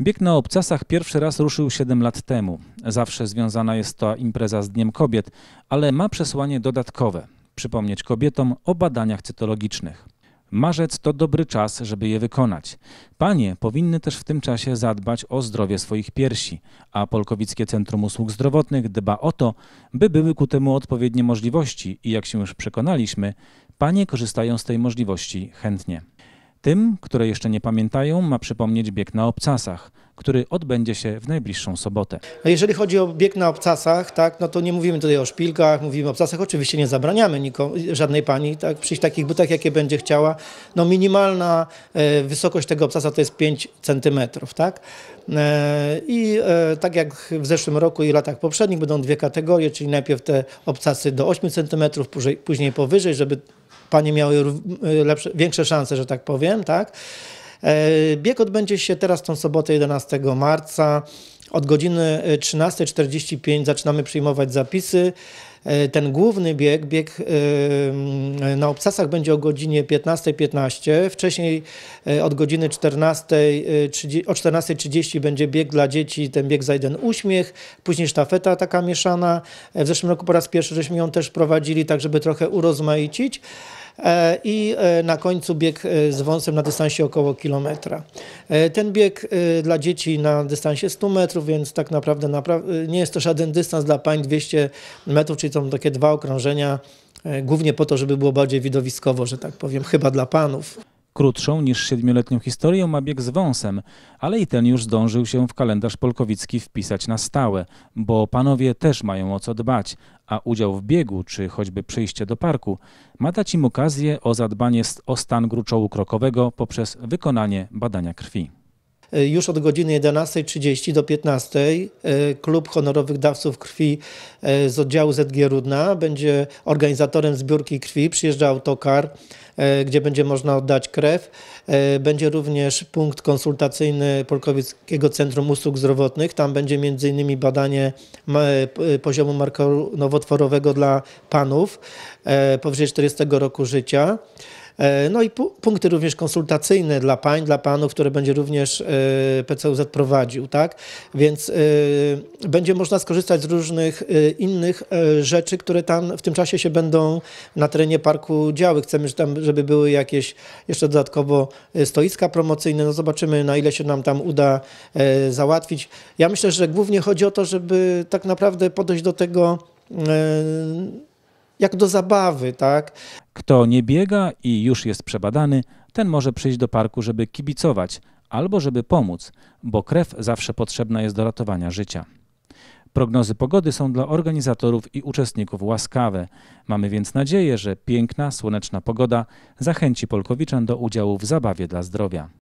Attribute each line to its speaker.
Speaker 1: Bieg na obcasach pierwszy raz ruszył 7 lat temu. Zawsze związana jest to impreza z Dniem Kobiet, ale ma przesłanie dodatkowe przypomnieć kobietom o badaniach cytologicznych. Marzec to dobry czas, żeby je wykonać. Panie powinny też w tym czasie zadbać o zdrowie swoich piersi, a Polkowickie Centrum Usług Zdrowotnych dba o to, by były ku temu odpowiednie możliwości i jak się już przekonaliśmy, panie korzystają z tej możliwości chętnie. Tym, które jeszcze nie pamiętają, ma przypomnieć bieg na obcasach, który odbędzie się w najbliższą sobotę.
Speaker 2: A jeżeli chodzi o bieg na obcasach, tak, no to nie mówimy tutaj o szpilkach, mówimy o obcasach. Oczywiście nie zabraniamy nikomu, żadnej pani tak, przyjść w takich butach, jakie będzie chciała. No minimalna e, wysokość tego obcasa to jest 5 centymetrów, tak? E, I e, tak jak w zeszłym roku i latach poprzednich będą dwie kategorie, czyli najpierw te obcasy do 8 centymetrów, później, później powyżej, żeby panie miały e, lepsze, większe szanse, że tak powiem, tak? E, bieg odbędzie się teraz tą sobotę 11 marca. Od godziny 13.45 e, zaczynamy przyjmować zapisy. E, ten główny bieg, bieg na obcasach będzie o godzinie 15.15. 15. Wcześniej od godziny 14, o 14.30 będzie bieg dla dzieci, ten bieg za jeden uśmiech. Później sztafeta taka mieszana. W zeszłym roku po raz pierwszy żeśmy ją też prowadzili, tak żeby trochę urozmaicić. E, i e, na końcu bieg e, z wąsem na dystansie około kilometra. Ten bieg dla dzieci na dystansie 100 metrów, więc tak naprawdę nie jest to żaden dystans dla pań 200 metrów, czyli są takie dwa okrążenia, głównie po to, żeby było bardziej widowiskowo, że tak powiem, chyba dla panów.
Speaker 1: Krótszą niż siedmioletnią historię ma bieg z wąsem, ale i ten już zdążył się w kalendarz polkowicki wpisać na stałe, bo panowie też mają o co dbać, a udział w biegu, czy choćby przyjście do parku, ma dać im okazję o zadbanie o stan gruczołu krokowego poprzez wykonanie badania krwi.
Speaker 2: Y, już od godziny 11.30 do 15.00 y, Klub Honorowych Dawców Krwi y, z oddziału ZG Rudna będzie organizatorem zbiórki krwi. Przyjeżdża autokar, gdzie będzie można oddać krew. Będzie również punkt konsultacyjny Polkowickiego Centrum Usług Zdrowotnych. Tam będzie m.in. badanie poziomu marka nowotworowego dla panów powyżej 40 roku życia. E, no i punkty również konsultacyjne dla pań, dla panów, które będzie również e, PCUZ prowadził, tak? Więc e, będzie można skorzystać z różnych innych rzeczy, które tam w tym czasie się będą na terenie parku działy. Chcemy, tam, żeby były jakieś jeszcze dodatkowo stoiska promocyjne. No zobaczymy, na ile się nam tam uda załatwić. Ja myślę, że głównie chodzi o to, żeby tak naprawdę podejść do tego jak do zabawy, tak?
Speaker 1: Kto nie biega i już jest przebadany, ten może przyjść do parku, żeby kibicować albo żeby pomóc, bo krew zawsze potrzebna jest do ratowania życia. Prognozy pogody są dla organizatorów i uczestników łaskawe. Mamy więc nadzieję, że piękna, słoneczna pogoda zachęci Polkowiczan do udziału w zabawie dla zdrowia.